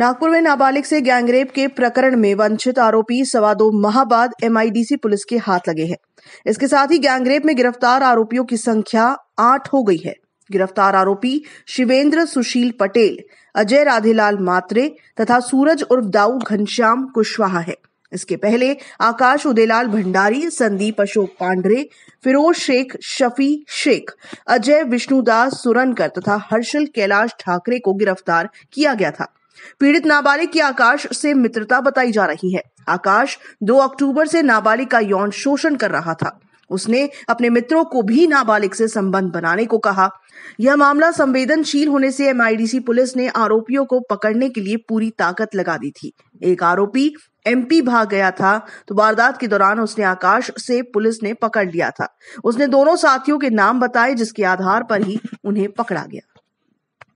नागपुर में नाबालिग से गैंगरेप के प्रकरण में वंचित आरोपी सवा दो माह बाद एमआईडीसी पुलिस के हाथ लगे हैं इसके साथ ही गैंगरेप में गिरफ्तार आरोपियों की संख्या आठ हो गई है गिरफ्तार आरोपी शिवेंद्र सुशील पटेल अजय राधेलाल मात्रे तथा सूरज उर्फ दाऊ घनश्याम कुशवाहा है इसके पहले आकाश उदेलाल भंडारी संदीप अशोक पांडरे फिरोज शेख शफी शेख अजय विष्णुदास सुरनकर तथा हर्षल कैलाश ठाकरे को गिरफ्तार किया गया था पीड़ित नाबालिग की आकाश से मित्रता बताई जा रही है आकाश 2 अक्टूबर से नाबालिग का यौन शोषण कर रहा था उसने अपने मित्रों को भी नाबालिग से संबंध बनाने को कहा यह मामला संवेदनशील होने से एमआईडीसी पुलिस ने आरोपियों को पकड़ने के लिए पूरी ताकत लगा दी थी एक आरोपी एमपी भाग गया था तो वारदात के दौरान उसने आकाश से पुलिस ने पकड़ लिया था उसने दोनों साथियों के नाम बताए जिसके आधार पर ही उन्हें पकड़ा गया